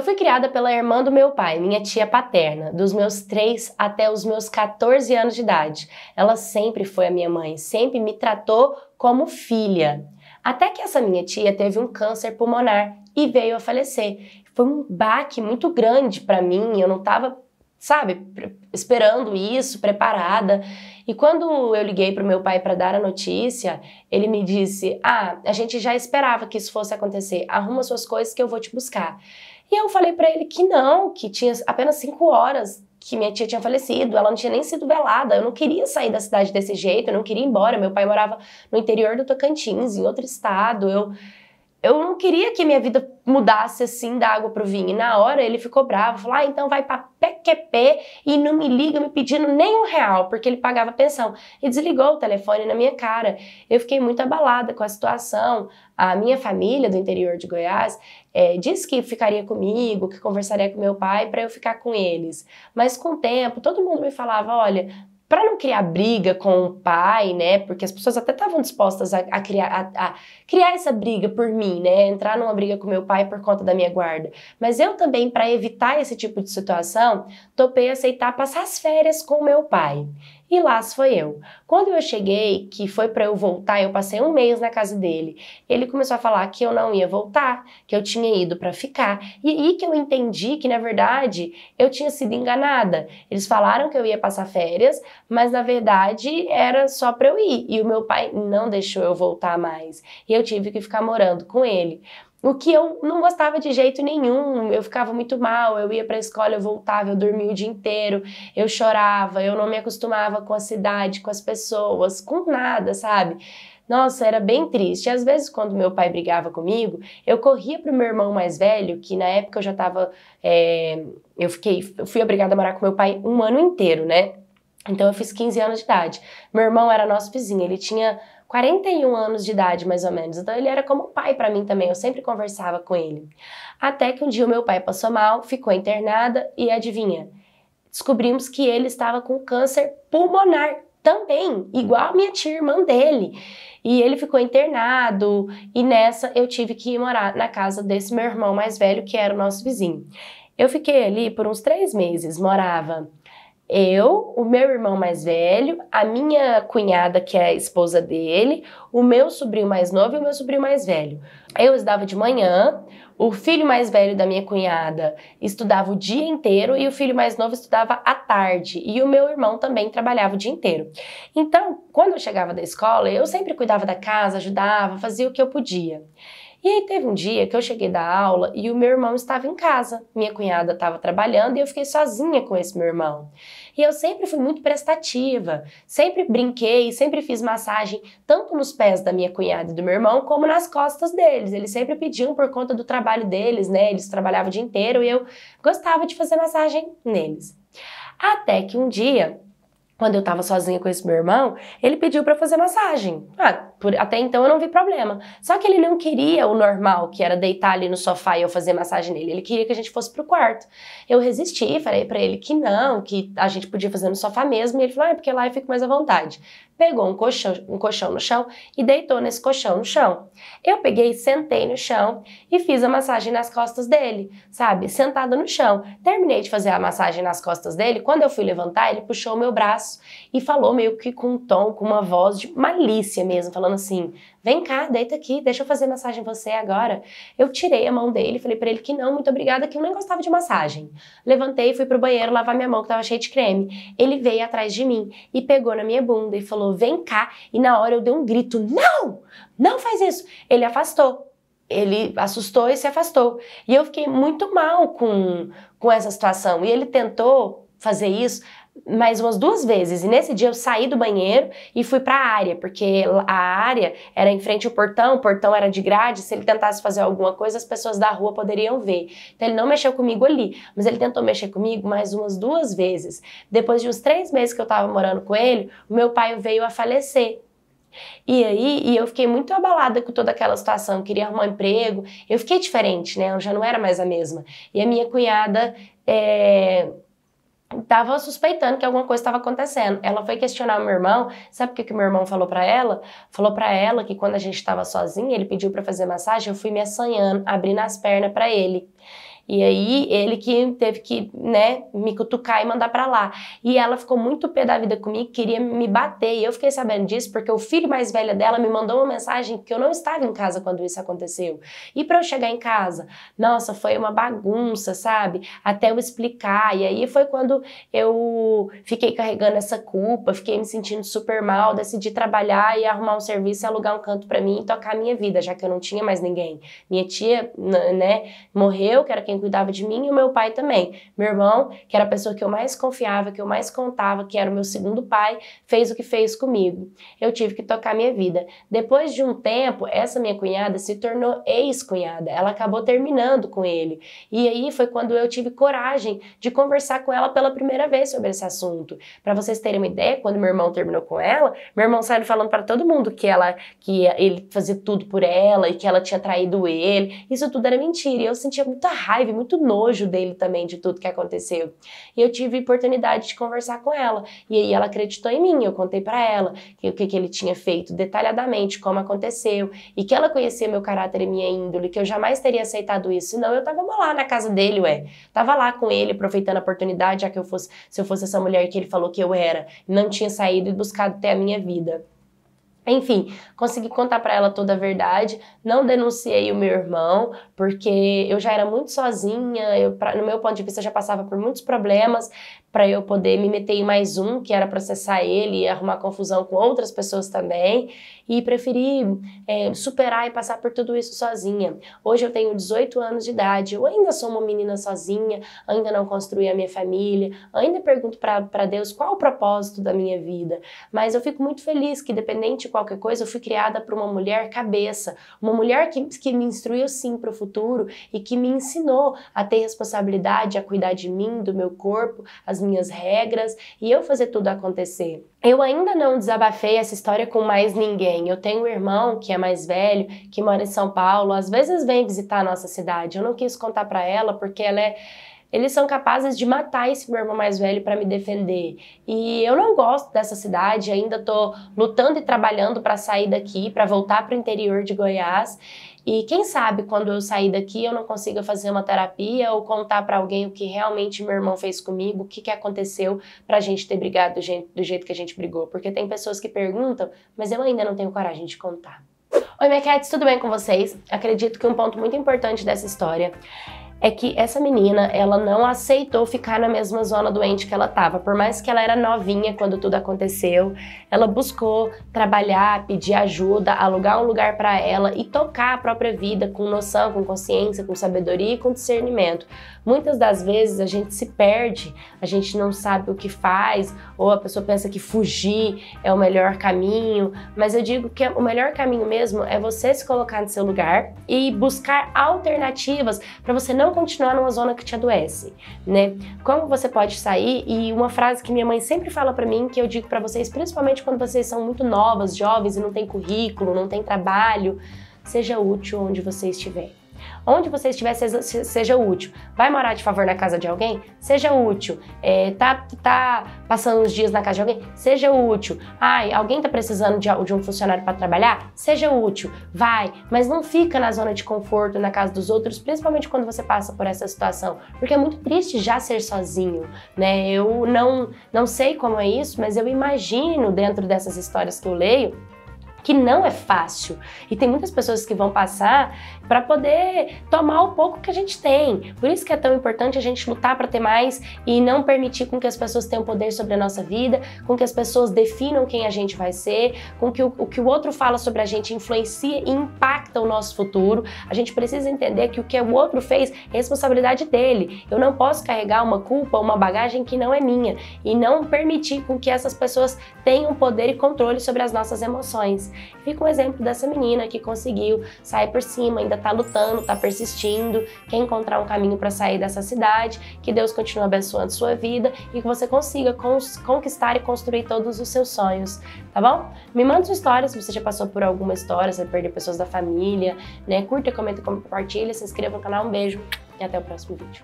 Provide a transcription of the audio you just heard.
Eu fui criada pela irmã do meu pai, minha tia paterna, dos meus 3 até os meus 14 anos de idade. Ela sempre foi a minha mãe, sempre me tratou como filha. Até que essa minha tia teve um câncer pulmonar e veio a falecer. Foi um baque muito grande para mim, eu não estava, sabe, esperando isso, preparada. E quando eu liguei para o meu pai para dar a notícia, ele me disse: Ah, a gente já esperava que isso fosse acontecer, arruma suas coisas que eu vou te buscar. E eu falei para ele que não, que tinha apenas cinco horas que minha tia tinha falecido, ela não tinha nem sido velada, eu não queria sair da cidade desse jeito, eu não queria ir embora, meu pai morava no interior do Tocantins, em outro estado, eu eu não queria que minha vida mudasse assim da água pro vinho. E na hora ele ficou bravo, falou: ah, então vai pra PQP e não me liga me pedindo nem um real, porque ele pagava pensão. E desligou o telefone na minha cara. Eu fiquei muito abalada com a situação. A minha família do interior de Goiás é, disse que ficaria comigo, que conversaria com meu pai para eu ficar com eles. Mas com o tempo, todo mundo me falava: olha, para não criar briga com o pai, né? Porque as pessoas até estavam dispostas a, a criar, a, a, criar essa briga por mim, né? Entrar numa briga com meu pai por conta da minha guarda. Mas eu também, para evitar esse tipo de situação, topei aceitar passar as férias com meu pai. E lá foi eu. Quando eu cheguei, que foi para eu voltar, eu passei um mês na casa dele. Ele começou a falar que eu não ia voltar, que eu tinha ido para ficar. E aí que eu entendi que na verdade eu tinha sido enganada. Eles falaram que eu ia passar férias, mas na verdade era só para eu ir. E o meu pai não deixou eu voltar mais. E eu tive que ficar morando com ele. O que eu não gostava de jeito nenhum, eu ficava muito mal, eu ia para a escola, eu voltava, eu dormia o dia inteiro, eu chorava, eu não me acostumava com a cidade, com as pessoas, com nada, sabe? Nossa, era bem triste. Às vezes, quando meu pai brigava comigo, eu corria pro meu irmão mais velho, que na época eu já tava. É, eu fiquei, eu fui obrigada a morar com meu pai um ano inteiro, né? Então eu fiz 15 anos de idade. Meu irmão era nosso vizinho, ele tinha 41 anos de idade, mais ou menos. Então ele era como pai para mim também, eu sempre conversava com ele. Até que um dia o meu pai passou mal, ficou internada e adivinha? Descobrimos que ele estava com câncer pulmonar também, igual a minha tia irmã dele. E ele ficou internado, e nessa eu tive que ir morar na casa desse meu irmão mais velho, que era o nosso vizinho. Eu fiquei ali por uns três meses, morava eu, o meu irmão mais velho, a minha cunhada, que é a esposa dele, o meu sobrinho mais novo e o meu sobrinho mais velho. Eu estudava de manhã, o filho mais velho da minha cunhada estudava o dia inteiro e o filho mais novo estudava à tarde. E o meu irmão também trabalhava o dia inteiro. Então, quando eu chegava da escola, eu sempre cuidava da casa, ajudava, fazia o que eu podia. E aí teve um dia que eu cheguei da aula e o meu irmão estava em casa. Minha cunhada estava trabalhando e eu fiquei sozinha com esse meu irmão. E eu sempre fui muito prestativa, sempre brinquei, sempre fiz massagem, tanto nos pés da minha cunhada e do meu irmão, como nas costas deles. Eles sempre pediam por conta do trabalho deles, né? Eles trabalhavam o dia inteiro e eu gostava de fazer massagem neles. Até que um dia quando eu tava sozinha com esse meu irmão, ele pediu para fazer massagem. Ah, por, até então eu não vi problema. Só que ele não queria o normal, que era deitar ali no sofá e eu fazer massagem nele. Ele queria que a gente fosse pro quarto. Eu resisti, falei para ele que não, que a gente podia fazer no sofá mesmo. E ele falou, ah, é porque lá eu fico mais à vontade pegou um colchão, um colchão no chão e deitou nesse colchão no chão. Eu peguei, sentei no chão e fiz a massagem nas costas dele, sabe? sentada no chão. Terminei de fazer a massagem nas costas dele. Quando eu fui levantar, ele puxou o meu braço e falou meio que com um tom, com uma voz de malícia mesmo, falando assim: Vem cá, deita aqui, deixa eu fazer massagem em você agora. Eu tirei a mão dele, falei para ele que não, muito obrigada, que eu nem gostava de massagem. Levantei, fui pro banheiro lavar minha mão que tava cheia de creme. Ele veio atrás de mim e pegou na minha bunda e falou: "Vem cá". E na hora eu dei um grito: "Não! Não faz isso". Ele afastou ele assustou e se afastou. E eu fiquei muito mal com, com essa situação. E ele tentou fazer isso mais umas duas vezes. E nesse dia eu saí do banheiro e fui para a área, porque a área era em frente ao portão, o portão era de grade, se ele tentasse fazer alguma coisa, as pessoas da rua poderiam ver. Então ele não mexeu comigo ali, mas ele tentou mexer comigo mais umas duas vezes. Depois de uns três meses que eu estava morando com ele, o meu pai veio a falecer. E aí, e eu fiquei muito abalada com toda aquela situação, eu queria arrumar um emprego, eu fiquei diferente, né? Eu já não era mais a mesma. E a minha cunhada é estava suspeitando que alguma coisa estava acontecendo. Ela foi questionar o meu irmão. Sabe o que, que meu irmão falou para ela? Falou para ela que quando a gente estava sozinha, ele pediu para fazer massagem, eu fui me assanhando, abrindo as pernas para ele. E aí ele que teve que, né, me cutucar e mandar para lá. E ela ficou muito pé da vida comigo, queria me bater. E eu fiquei sabendo disso porque o filho mais velho dela me mandou uma mensagem que eu não estava em casa quando isso aconteceu. E para eu chegar em casa, nossa, foi uma bagunça, sabe? Até eu explicar. E aí foi quando eu fiquei carregando essa culpa, fiquei me sentindo super mal, decidi trabalhar e arrumar um serviço, alugar um canto para mim e tocar a minha vida, já que eu não tinha mais ninguém. Minha tia, né, morreu, que era quem cuidava de mim e o meu pai também. Meu irmão, que era a pessoa que eu mais confiava, que eu mais contava, que era o meu segundo pai, fez o que fez comigo. Eu tive que tocar minha vida. Depois de um tempo, essa minha cunhada se tornou ex-cunhada. Ela acabou terminando com ele. E aí foi quando eu tive coragem de conversar com ela pela primeira vez sobre esse assunto. Para vocês terem uma ideia, quando meu irmão terminou com ela, meu irmão saiu falando para todo mundo que ela que ele fazia tudo por ela e que ela tinha traído ele. Isso tudo era mentira. E eu sentia muita raiva raiva e muito nojo dele também, de tudo que aconteceu. E eu tive oportunidade de conversar com ela. E aí ela acreditou em mim, eu contei para ela o que, que ele tinha feito detalhadamente, como aconteceu, e que ela conhecia meu caráter e minha índole, que eu jamais teria aceitado isso. Senão eu tava lá na casa dele, ué. Tava lá com ele, aproveitando a oportunidade, já que eu fosse, se eu fosse essa mulher que ele falou que eu era, não tinha saído e buscado até a minha vida. Enfim, consegui contar para ela toda a verdade, não denunciei o meu irmão, porque eu já era muito sozinha, eu, pra, no meu ponto de vista já passava por muitos problemas para eu poder me meter em mais um, que era processar ele e arrumar confusão com outras pessoas também e preferi é, superar e passar por tudo isso sozinha. Hoje eu tenho 18 anos de idade, eu ainda sou uma menina sozinha, ainda não construí a minha família, ainda pergunto para Deus qual o propósito da minha vida, mas eu fico muito feliz que, dependente de qualquer coisa, eu fui criada por uma mulher cabeça, uma mulher que, que me instruiu sim para o futuro e que me ensinou a ter responsabilidade, a cuidar de mim, do meu corpo, as minhas regras e eu fazer tudo acontecer. Eu ainda não desabafei essa história com mais ninguém. Eu tenho um irmão que é mais velho, que mora em São Paulo, às vezes vem visitar a nossa cidade. Eu não quis contar para ela porque ela é eles são capazes de matar esse meu irmão mais velho para me defender. E eu não gosto dessa cidade, ainda estou lutando e trabalhando para sair daqui, para voltar para o interior de Goiás. E quem sabe quando eu sair daqui eu não consiga fazer uma terapia ou contar para alguém o que realmente meu irmão fez comigo, o que, que aconteceu para a gente ter brigado do jeito, do jeito que a gente brigou. Porque tem pessoas que perguntam, mas eu ainda não tenho coragem de contar. Oi, minha tudo bem com vocês? Acredito que um ponto muito importante dessa história é que essa menina, ela não aceitou ficar na mesma zona doente que ela estava. Por mais que ela era novinha quando tudo aconteceu, ela buscou trabalhar, pedir ajuda, alugar um lugar para ela e tocar a própria vida com noção, com consciência, com sabedoria e com discernimento. Muitas das vezes a gente se perde, a gente não sabe o que faz, ou a pessoa pensa que fugir é o melhor caminho, mas eu digo que o melhor caminho mesmo é você se colocar no seu lugar e buscar alternativas para você não não continuar numa zona que te adoece, né? Como você pode sair? E uma frase que minha mãe sempre fala para mim, que eu digo para vocês, principalmente quando vocês são muito novas, jovens e não tem currículo, não tem trabalho, seja útil onde você estiver. Onde você estiver, seja, seja útil. Vai morar de favor na casa de alguém? Seja útil. É, tá, tá passando os dias na casa de alguém? Seja útil. Ai, alguém tá precisando de, de um funcionário para trabalhar? Seja útil. Vai, mas não fica na zona de conforto, na casa dos outros, principalmente quando você passa por essa situação, porque é muito triste já ser sozinho, né? Eu não, não sei como é isso, mas eu imagino dentro dessas histórias que eu leio que não é fácil. E tem muitas pessoas que vão passar para poder tomar o pouco que a gente tem. Por isso que é tão importante a gente lutar para ter mais e não permitir com que as pessoas tenham poder sobre a nossa vida, com que as pessoas definam quem a gente vai ser, com que o, o que o outro fala sobre a gente influencia e impacta o nosso futuro. A gente precisa entender que o que o outro fez é responsabilidade dele. Eu não posso carregar uma culpa, uma bagagem que não é minha e não permitir com que essas pessoas tenham poder e controle sobre as nossas emoções. Fica o exemplo dessa menina que conseguiu sair por cima, ainda está lutando, está persistindo, quer encontrar um caminho para sair dessa cidade, que Deus continue abençoando sua vida e que você consiga conquistar e construir todos os seus sonhos, tá bom? Me manda sua história se você já passou por alguma história, se perdeu pessoas da família, né? Curta, comenta, compartilha, se inscreva no canal, um beijo e até o próximo vídeo.